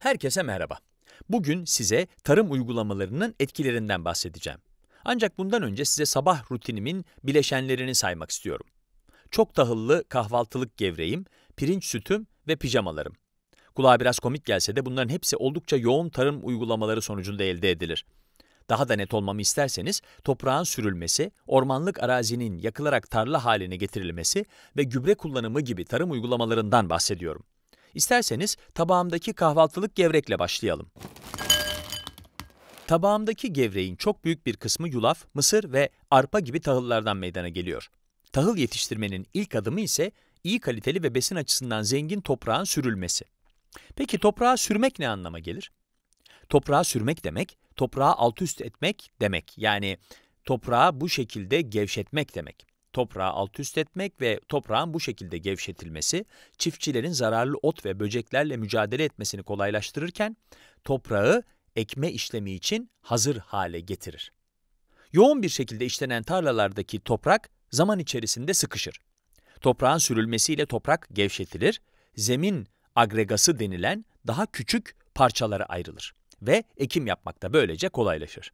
Herkese merhaba. Bugün size tarım uygulamalarının etkilerinden bahsedeceğim. Ancak bundan önce size sabah rutinimin bileşenlerini saymak istiyorum. Çok tahıllı kahvaltılık gevreğim, pirinç sütüm ve pijamalarım. Kulağa biraz komik gelse de bunların hepsi oldukça yoğun tarım uygulamaları sonucunda elde edilir. Daha da net olmamı isterseniz toprağın sürülmesi, ormanlık arazinin yakılarak tarla haline getirilmesi ve gübre kullanımı gibi tarım uygulamalarından bahsediyorum. İsterseniz tabağımdaki kahvaltılık gevrekle başlayalım. Tabağımdaki gevreğin çok büyük bir kısmı yulaf, mısır ve arpa gibi tahıllardan meydana geliyor. Tahıl yetiştirmenin ilk adımı ise iyi kaliteli ve besin açısından zengin toprağın sürülmesi. Peki toprağa sürmek ne anlama gelir? Toprağa sürmek demek, toprağa alt üst etmek demek. Yani toprağa bu şekilde gevşetmek demek toprağı alt üst etmek ve toprağın bu şekilde gevşetilmesi, çiftçilerin zararlı ot ve böceklerle mücadele etmesini kolaylaştırırken, toprağı ekme işlemi için hazır hale getirir. Yoğun bir şekilde işlenen tarlalardaki toprak zaman içerisinde sıkışır. Toprağın sürülmesiyle toprak gevşetilir, zemin agregası denilen daha küçük parçalara ayrılır ve ekim yapmakta böylece kolaylaşır.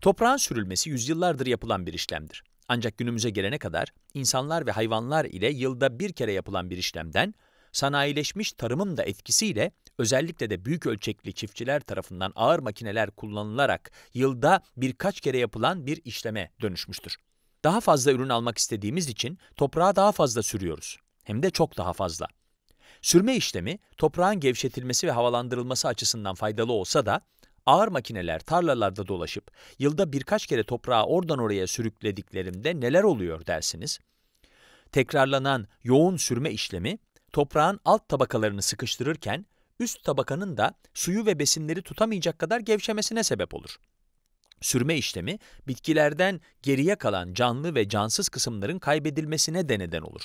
Toprağın sürülmesi yüzyıllardır yapılan bir işlemdir. Ancak günümüze gelene kadar insanlar ve hayvanlar ile yılda bir kere yapılan bir işlemden, sanayileşmiş tarımın da etkisiyle özellikle de büyük ölçekli çiftçiler tarafından ağır makineler kullanılarak yılda birkaç kere yapılan bir işleme dönüşmüştür. Daha fazla ürün almak istediğimiz için toprağa daha fazla sürüyoruz. Hem de çok daha fazla. Sürme işlemi toprağın gevşetilmesi ve havalandırılması açısından faydalı olsa da ağır makineler tarlalarda dolaşıp yılda birkaç kere toprağı oradan oraya sürüklediklerinde neler oluyor dersiniz? Tekrarlanan yoğun sürme işlemi toprağın alt tabakalarını sıkıştırırken üst tabakanın da suyu ve besinleri tutamayacak kadar gevşemesine sebep olur. Sürme işlemi bitkilerden geriye kalan canlı ve cansız kısımların kaybedilmesine de neden olur.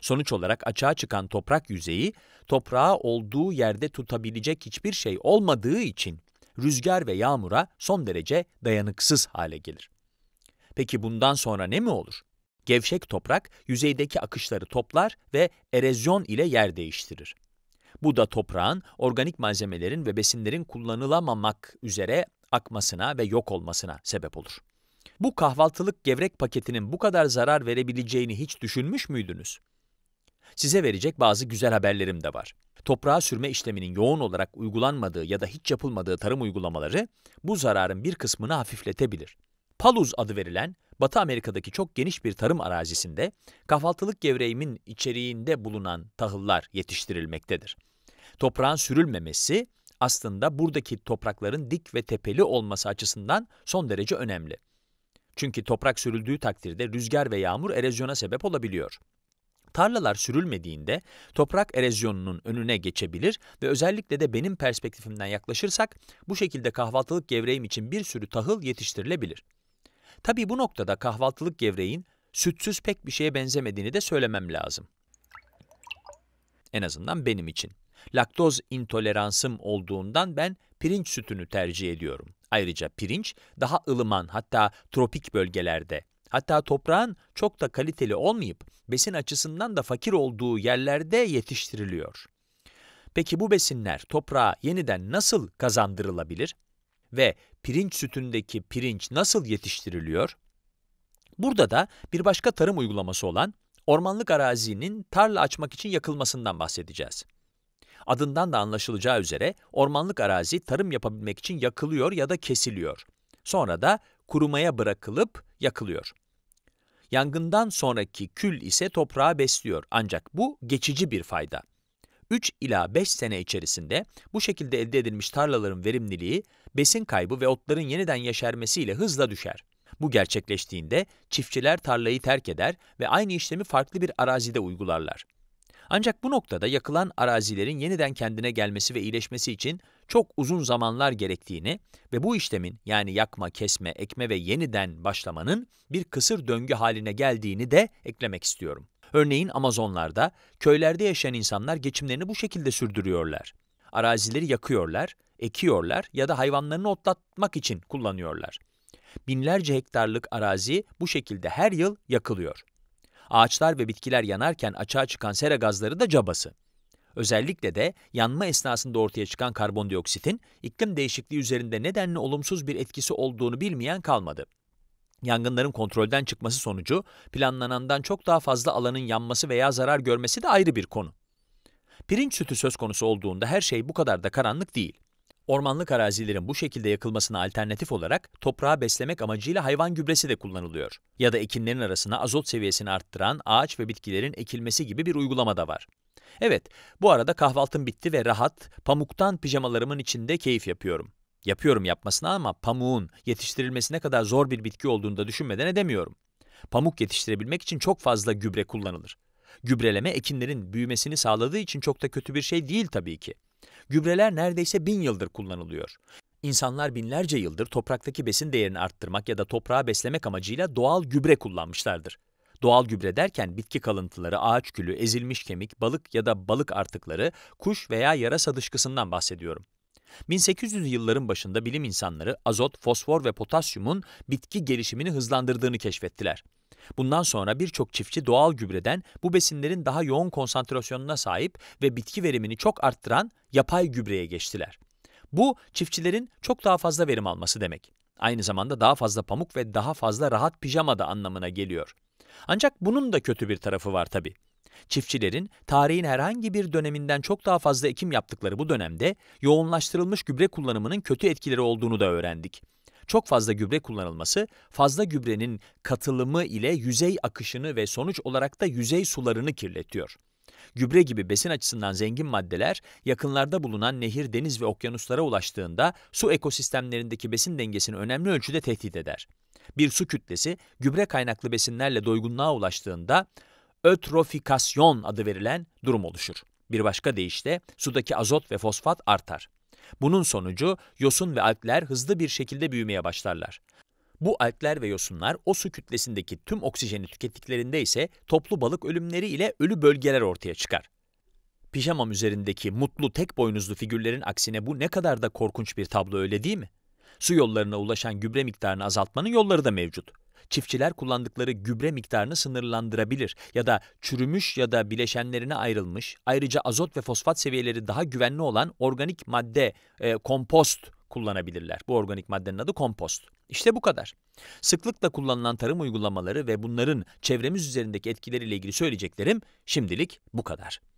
Sonuç olarak açığa çıkan toprak yüzeyi, toprağa olduğu yerde tutabilecek hiçbir şey olmadığı için rüzgar ve yağmura son derece dayanıksız hale gelir. Peki bundan sonra ne mi olur? Gevşek toprak yüzeydeki akışları toplar ve erozyon ile yer değiştirir. Bu da toprağın, organik malzemelerin ve besinlerin kullanılamamak üzere akmasına ve yok olmasına sebep olur. Bu kahvaltılık gevrek paketinin bu kadar zarar verebileceğini hiç düşünmüş müydünüz? Size verecek bazı güzel haberlerim de var toprağa sürme işleminin yoğun olarak uygulanmadığı ya da hiç yapılmadığı tarım uygulamaları bu zararın bir kısmını hafifletebilir. Paluz adı verilen Batı Amerika'daki çok geniş bir tarım arazisinde kafaltılık gevreğimin içeriğinde bulunan tahıllar yetiştirilmektedir. Toprağın sürülmemesi aslında buradaki toprakların dik ve tepeli olması açısından son derece önemli. Çünkü toprak sürüldüğü takdirde rüzgar ve yağmur erozyona sebep olabiliyor. Tarlalar sürülmediğinde toprak erozyonunun önüne geçebilir ve özellikle de benim perspektifimden yaklaşırsak bu şekilde kahvaltılık gevreğim için bir sürü tahıl yetiştirilebilir. Tabii bu noktada kahvaltılık gevreğin sütsüz pek bir şeye benzemediğini de söylemem lazım. En azından benim için. Laktoz intoleransım olduğundan ben pirinç sütünü tercih ediyorum. Ayrıca pirinç daha ılıman hatta tropik bölgelerde Hatta toprağın çok da kaliteli olmayıp besin açısından da fakir olduğu yerlerde yetiştiriliyor. Peki bu besinler toprağa yeniden nasıl kazandırılabilir? Ve pirinç sütündeki pirinç nasıl yetiştiriliyor? Burada da bir başka tarım uygulaması olan ormanlık arazinin tarla açmak için yakılmasından bahsedeceğiz. Adından da anlaşılacağı üzere ormanlık arazi tarım yapabilmek için yakılıyor ya da kesiliyor. Sonra da kurumaya bırakılıp yakılıyor. Yangından sonraki kül ise toprağı besliyor ancak bu geçici bir fayda. 3 ila 5 sene içerisinde bu şekilde elde edilmiş tarlaların verimliliği, besin kaybı ve otların yeniden yeşermesiyle hızla düşer. Bu gerçekleştiğinde çiftçiler tarlayı terk eder ve aynı işlemi farklı bir arazide uygularlar. Ancak bu noktada yakılan arazilerin yeniden kendine gelmesi ve iyileşmesi için çok uzun zamanlar gerektiğini ve bu işlemin yani yakma, kesme, ekme ve yeniden başlamanın bir kısır döngü haline geldiğini de eklemek istiyorum. Örneğin Amazonlarda köylerde yaşayan insanlar geçimlerini bu şekilde sürdürüyorlar. Arazileri yakıyorlar, ekiyorlar ya da hayvanlarını otlatmak için kullanıyorlar. Binlerce hektarlık arazi bu şekilde her yıl yakılıyor. Ağaçlar ve bitkiler yanarken açığa çıkan sera gazları da cabası. Özellikle de yanma esnasında ortaya çıkan karbondioksitin iklim değişikliği üzerinde nedenli olumsuz bir etkisi olduğunu bilmeyen kalmadı. Yangınların kontrolden çıkması sonucu planlanandan çok daha fazla alanın yanması veya zarar görmesi de ayrı bir konu. Pirinç sütü söz konusu olduğunda her şey bu kadar da karanlık değil. Ormanlık arazilerin bu şekilde yakılmasına alternatif olarak toprağı beslemek amacıyla hayvan gübresi de kullanılıyor. Ya da ekinlerin arasına azot seviyesini arttıran ağaç ve bitkilerin ekilmesi gibi bir uygulama da var. Evet, bu arada kahvaltım bitti ve rahat, pamuktan pijamalarımın içinde keyif yapıyorum. Yapıyorum yapmasına ama pamuğun yetiştirilmesine kadar zor bir bitki olduğunu da düşünmeden edemiyorum. Pamuk yetiştirebilmek için çok fazla gübre kullanılır. Gübreleme ekinlerin büyümesini sağladığı için çok da kötü bir şey değil tabii ki. Gübreler neredeyse bin yıldır kullanılıyor. İnsanlar binlerce yıldır topraktaki besin değerini arttırmak ya da toprağı beslemek amacıyla doğal gübre kullanmışlardır. Doğal gübre derken bitki kalıntıları, ağaç külü, ezilmiş kemik, balık ya da balık artıkları, kuş veya yarasa dışkısından bahsediyorum. 1800'lü yılların başında bilim insanları azot, fosfor ve potasyumun bitki gelişimini hızlandırdığını keşfettiler. Bundan sonra birçok çiftçi doğal gübreden bu besinlerin daha yoğun konsantrasyonuna sahip ve bitki verimini çok arttıran yapay gübreye geçtiler. Bu çiftçilerin çok daha fazla verim alması demek. Aynı zamanda daha fazla pamuk ve daha fazla rahat pijama da anlamına geliyor. Ancak bunun da kötü bir tarafı var tabii. Çiftçilerin tarihin herhangi bir döneminden çok daha fazla ekim yaptıkları bu dönemde yoğunlaştırılmış gübre kullanımının kötü etkileri olduğunu da öğrendik. Çok fazla gübre kullanılması, fazla gübrenin katılımı ile yüzey akışını ve sonuç olarak da yüzey sularını kirletiyor. Gübre gibi besin açısından zengin maddeler yakınlarda bulunan nehir, deniz ve okyanuslara ulaştığında su ekosistemlerindeki besin dengesini önemli ölçüde tehdit eder. Bir su kütlesi gübre kaynaklı besinlerle doygunluğa ulaştığında ötrofikasyon adı verilen durum oluşur. Bir başka deyişle sudaki azot ve fosfat artar. Bunun sonucu yosun ve alpler hızlı bir şekilde büyümeye başlarlar. Bu alpler ve yosunlar o su kütlesindeki tüm oksijeni tükettiklerinde ise toplu balık ölümleri ile ölü bölgeler ortaya çıkar. Pijamam üzerindeki mutlu tek boynuzlu figürlerin aksine bu ne kadar da korkunç bir tablo öyle değil mi? Su yollarına ulaşan gübre miktarını azaltmanın yolları da mevcut. Çiftçiler kullandıkları gübre miktarını sınırlandırabilir ya da çürümüş ya da bileşenlerine ayrılmış, ayrıca azot ve fosfat seviyeleri daha güvenli olan organik madde, e, kompost kullanabilirler. Bu organik maddenin adı kompost. İşte bu kadar. Sıklıkla kullanılan tarım uygulamaları ve bunların çevremiz üzerindeki etkileriyle ilgili söyleyeceklerim şimdilik bu kadar.